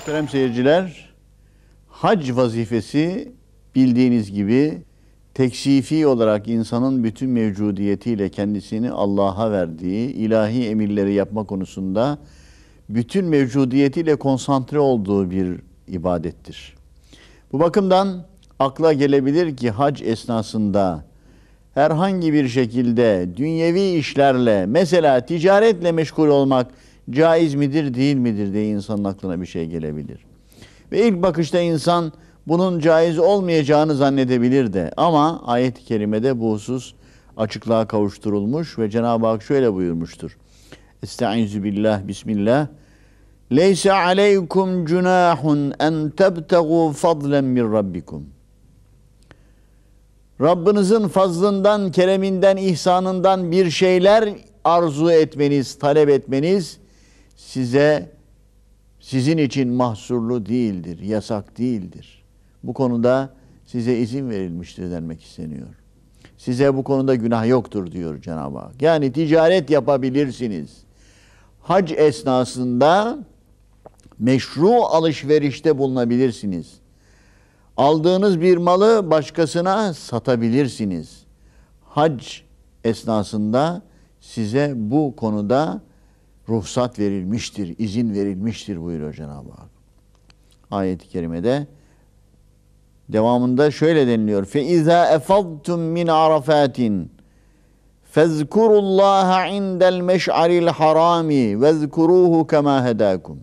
Muhterem seyirciler, hac vazifesi bildiğiniz gibi teksifi olarak insanın bütün mevcudiyetiyle kendisini Allah'a verdiği ilahi emirleri yapma konusunda bütün mevcudiyetiyle konsantre olduğu bir ibadettir. Bu bakımdan akla gelebilir ki hac esnasında herhangi bir şekilde dünyevi işlerle mesela ticaretle meşgul olmak caiz midir değil midir diye insanın aklına bir şey gelebilir. Ve ilk bakışta insan bunun caiz olmayacağını zannedebilir de ama ayet-i kerimede bu husus açıklığa kavuşturulmuş ve Cenab-ı Hak şöyle buyurmuştur. Estaizu billah, bismillah. Leysa aleykum cunahun en tebtegu fadlen min rabbikum. Rabbinizin fazlından, kereminden, ihsanından bir şeyler arzu etmeniz, talep etmeniz size sizin için mahsurlu değildir, yasak değildir. Bu konuda size izin verilmiştir demek isteniyor. Size bu konuda günah yoktur diyor Cenab-ı Hak. Yani ticaret yapabilirsiniz. Hac esnasında meşru alışverişte bulunabilirsiniz. Aldığınız bir malı başkasına satabilirsiniz. Hac esnasında size bu konuda ruhsat verilmiştir, izin verilmiştir buyuruyor Cenab-ı Hak. Ayet-i kerimede devamında şöyle deniliyor. Fe iza efadtum min arafatin fezkurullaha indel meş'aril harami vezkuruhu kema hedakum.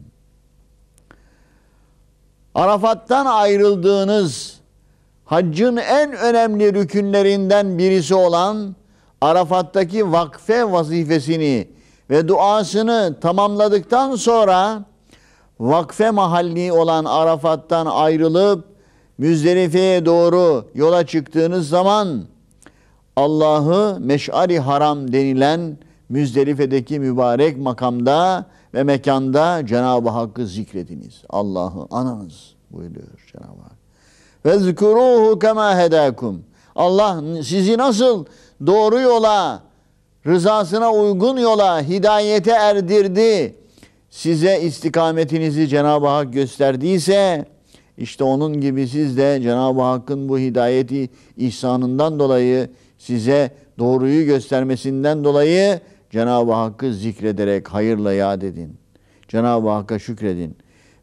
Arafat'tan ayrıldığınız haccın en önemli rükünlerinden birisi olan Arafat'taki vakfe vazifesini ve duasını tamamladıktan sonra vakfe mahalli olan Arafat'tan ayrılıp Müzdelife'ye doğru yola çıktığınız zaman Allah'ı Meş'ari Haram denilen Müzdelife'deki mübarek makamda ve mekanda Cenab-ı Hakk'ı zikrediniz. Allah'ı ananız buyuruyor Cenab-ı Hak. Ve zkuruhu kema hedakum. Allah sizi nasıl doğru yola rızasına uygun yola hidayete erdirdi, size istikametinizi Cenab-ı Hak gösterdiyse, işte onun gibi siz de Cenab-ı Hakk'ın bu hidayeti ihsanından dolayı size doğruyu göstermesinden dolayı Cenab-ı Hakk'ı zikrederek hayırla yad edin. Cenab-ı Hakk'a şükredin.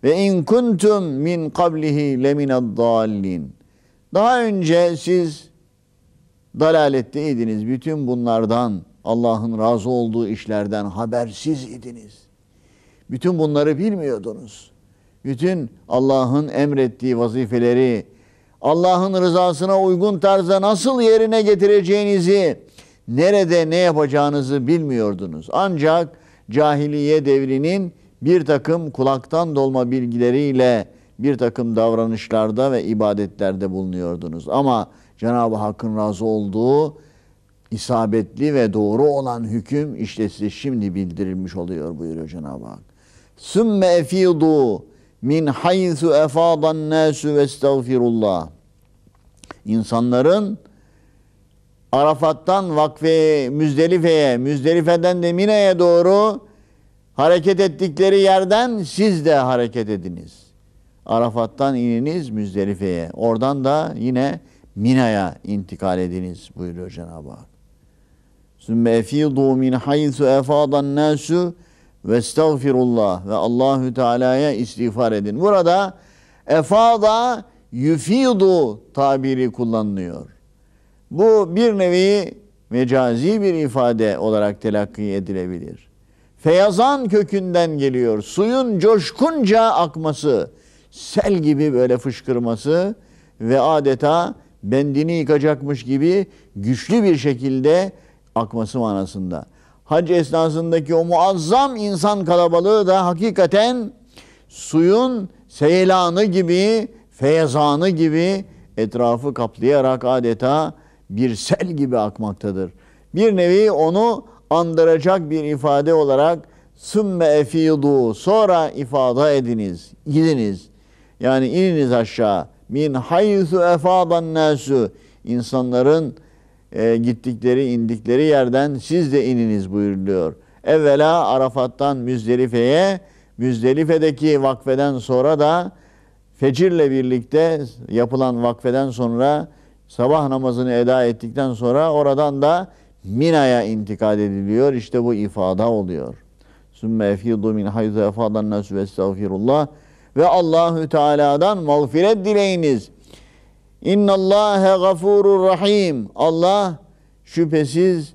Ve in kuntum min kablihi lemined Daha önce siz dalaletteydiniz bütün bunlardan Allah'ın razı olduğu işlerden habersiz idiniz. Bütün bunları bilmiyordunuz. Bütün Allah'ın emrettiği vazifeleri Allah'ın rızasına uygun tarzda nasıl yerine getireceğinizi, nerede ne yapacağınızı bilmiyordunuz. Ancak cahiliye devrinin bir takım kulaktan dolma bilgileriyle bir takım davranışlarda ve ibadetlerde bulunuyordunuz. Ama Cenab-ı Hakk'ın razı olduğu isabetli ve doğru olan hüküm işte size şimdi bildirilmiş oluyor buyuruyor Cenab-ı Hak. Sümme efidu min haythu efadan nasu ve estağfirullah. İnsanların Arafat'tan vakfe Müzdelife'ye, Müzdelife'den de Minaya doğru hareket ettikleri yerden siz de hareket ediniz. Arafat'tan ininiz Müzdelife'ye. Oradan da yine Mina'ya intikal ediniz buyuruyor Cenab-ı Hak. Sümme efidu min haythu efadan nasu ve estağfirullah ve Allahü Teala'ya istiğfar edin. Burada efada yufidu tabiri kullanılıyor. Bu bir nevi mecazi bir ifade olarak telakki edilebilir. Feyazan kökünden geliyor. Suyun coşkunca akması, sel gibi böyle fışkırması ve adeta bendini yıkacakmış gibi güçlü bir şekilde akması manasında. Hac esnasındaki o muazzam insan kalabalığı da hakikaten suyun seylanı gibi, feyzanı gibi etrafı kaplayarak adeta bir sel gibi akmaktadır. Bir nevi onu andıracak bir ifade olarak sümme efidu sonra ifade ediniz, gidiniz. Yani ininiz aşağı. Min haythu efadan nasu insanların e, gittikleri indikleri yerden siz de ininiz buyuruluyor. Evvela Arafat'tan Müzdelife'ye, Müzdelife'deki vakfeden sonra da fecirle birlikte yapılan vakfeden sonra sabah namazını eda ettikten sonra oradan da Mina'ya intikal ediliyor. İşte bu ifada oluyor. Sümme efidu min hayzu efadan nasu ve estağfirullah. Ve Allahü Teala'dan mağfiret dileyiniz. İnnallâhe gafurur rahim. Allah şüphesiz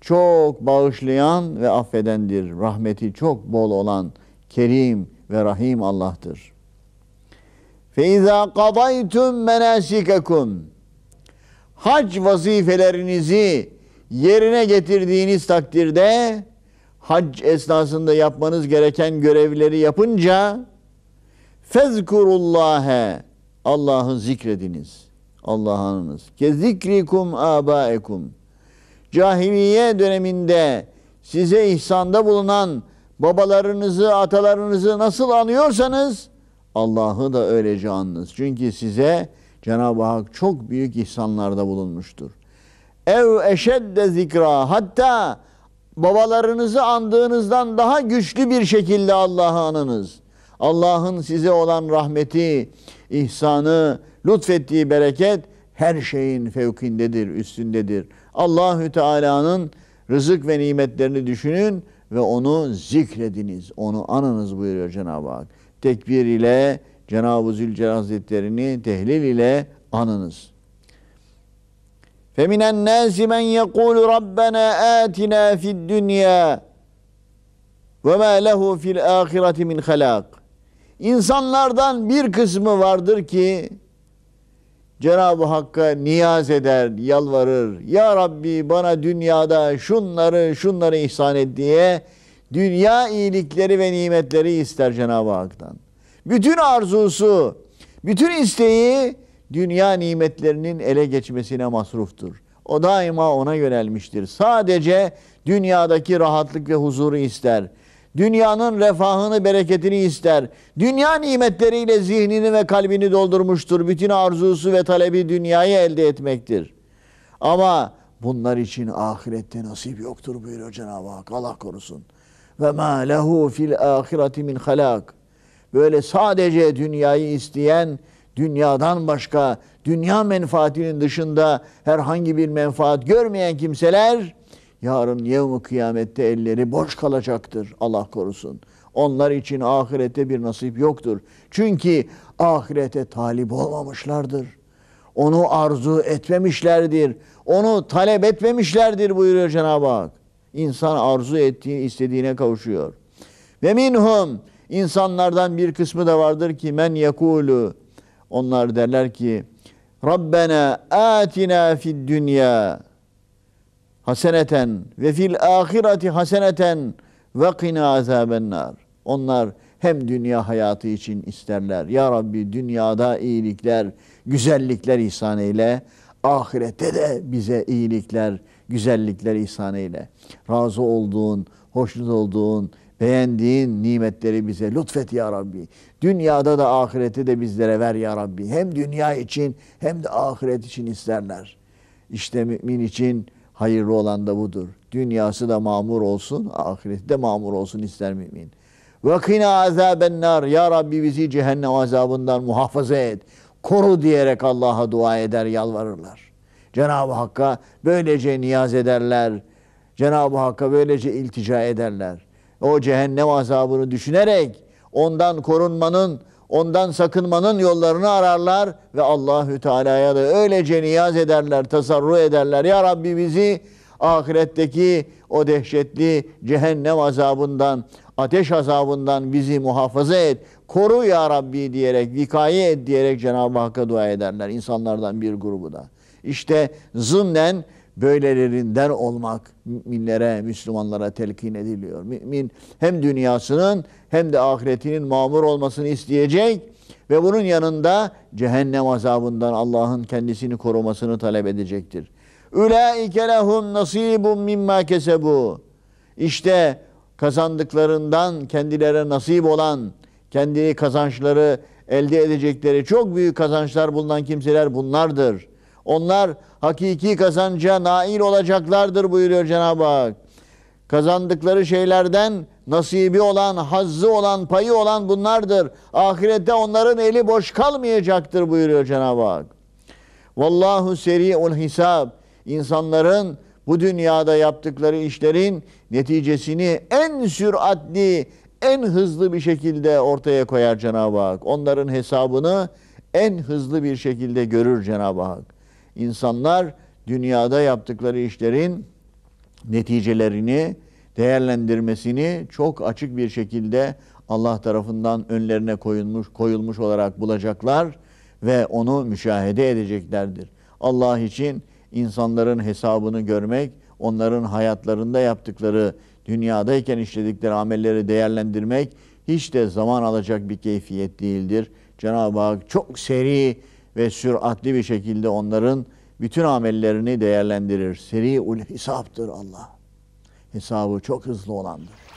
çok bağışlayan ve affedendir. Rahmeti çok bol olan Kerim ve Rahim Allah'tır. فَاِذَا قَضَيْتُمْ مَنَاسِكَكُمْ Hac vazifelerinizi yerine getirdiğiniz takdirde hac esnasında yapmanız gereken görevleri yapınca fezkurullâhe Allah'ı zikrediniz.'' Allah'ınız. Ke zikrikum abaekum. Cahiliye döneminde size ihsanda bulunan babalarınızı, atalarınızı nasıl anıyorsanız Allah'ı da öylece anınız. Çünkü size Cenab-ı Hak çok büyük ihsanlarda bulunmuştur. Ev eşedde zikra hatta babalarınızı andığınızdan daha güçlü bir şekilde Allah'ı anınız. Allah'ın size olan rahmeti, ihsanı, lütfettiği bereket her şeyin fevkindedir, üstündedir. Allahü Teala'nın rızık ve nimetlerini düşünün ve onu zikrediniz, onu anınız buyuruyor Cenab-ı Hak. Tekbir ile Cenab-ı Zülcelal Hazretlerini tehlil ile anınız. فَمِنَ النَّاسِ مَنْ يَقُولُ رَبَّنَا آتِنَا فِي الدُّنْيَا وَمَا لَهُ فِي الْآخِرَةِ مِنْ خَلَاقٍ İnsanlardan bir kısmı vardır ki Cenab-ı Hakk'a niyaz eder, yalvarır. Ya Rabbi bana dünyada şunları şunları ihsan et diye dünya iyilikleri ve nimetleri ister Cenab-ı Hak'tan. Bütün arzusu, bütün isteği dünya nimetlerinin ele geçmesine masruftur. O daima ona yönelmiştir. Sadece dünyadaki rahatlık ve huzuru ister. Dünyanın refahını, bereketini ister. Dünya nimetleriyle zihnini ve kalbini doldurmuştur. Bütün arzusu ve talebi dünyayı elde etmektir. Ama bunlar için ahirette nasip yoktur buyuruyor Cenab-ı Hak. Allah korusun. Ve ma lehu fil ahireti min halak. Böyle sadece dünyayı isteyen, dünyadan başka, dünya menfaatinin dışında herhangi bir menfaat görmeyen kimseler Yarın yevmi kıyamette elleri boş kalacaktır Allah korusun. Onlar için ahirette bir nasip yoktur. Çünkü ahirete talip olmamışlardır. Onu arzu etmemişlerdir. Onu talep etmemişlerdir buyuruyor Cenab-ı Hak. İnsan arzu ettiği, istediğine kavuşuyor. Ve minhum insanlardan bir kısmı da vardır ki men yekulu onlar derler ki Rabbena atina fid dünya haseneten ve fil ahireti haseneten ve kina azabennar. Onlar hem dünya hayatı için isterler. Ya Rabbi dünyada iyilikler, güzellikler ihsan eyle. Ahirette de bize iyilikler, güzellikler ihsan eyle. Razı olduğun, hoşnut olduğun, beğendiğin nimetleri bize lütfet ya Rabbi. Dünyada da ahirette de bizlere ver ya Rabbi. Hem dünya için hem de ahiret için isterler. İşte mümin için Hayırlı olan da budur. Dünyası da mamur olsun, ahireti de mamur olsun ister mümin. Ve kina azaben nar. Ya Rabbi bizi cehennem azabından muhafaza et. Koru diyerek Allah'a dua eder, yalvarırlar. Cenab-ı Hakk'a böylece niyaz ederler. Cenab-ı Hakk'a böylece iltica ederler. O cehennem azabını düşünerek ondan korunmanın Ondan sakınmanın yollarını ararlar ve Allahü Teala'ya da öylece niyaz ederler, tasarru ederler. Ya Rabbi bizi ahiretteki o dehşetli cehennem azabından, ateş azabından bizi muhafaza et, koru ya Rabbi diyerek, vikaye et diyerek Cenab-ı Hakk'a dua ederler insanlardan bir grubu da. İşte zımnen böylelerinden olmak müminlere, Müslümanlara telkin ediliyor. Mümin hem dünyasının hem de ahiretinin mamur olmasını isteyecek ve bunun yanında cehennem azabından Allah'ın kendisini korumasını talep edecektir. Ülaike lehum nasibun mimma kesebu. İşte kazandıklarından kendilere nasip olan, kendi kazançları elde edecekleri çok büyük kazançlar bulunan kimseler bunlardır.'' Onlar hakiki kazanca nail olacaklardır buyuruyor Cenab-ı Hak. Kazandıkları şeylerden nasibi olan, hazzı olan, payı olan bunlardır. Ahirette onların eli boş kalmayacaktır buyuruyor Cenab-ı Hak. Vallahu seri'ul hisab. İnsanların bu dünyada yaptıkları işlerin neticesini en süratli, en hızlı bir şekilde ortaya koyar Cenab-ı Hak. Onların hesabını en hızlı bir şekilde görür Cenab-ı Hak insanlar dünyada yaptıkları işlerin neticelerini değerlendirmesini çok açık bir şekilde Allah tarafından önlerine koyulmuş koyulmuş olarak bulacaklar ve onu müşahede edeceklerdir. Allah için insanların hesabını görmek, onların hayatlarında yaptıkları, dünyadayken işledikleri amelleri değerlendirmek hiç de zaman alacak bir keyfiyet değildir. Cenab-ı Hak çok seri ve süratli bir şekilde onların bütün amellerini değerlendirir. ul hesaptır Allah. Hesabı çok hızlı olandır.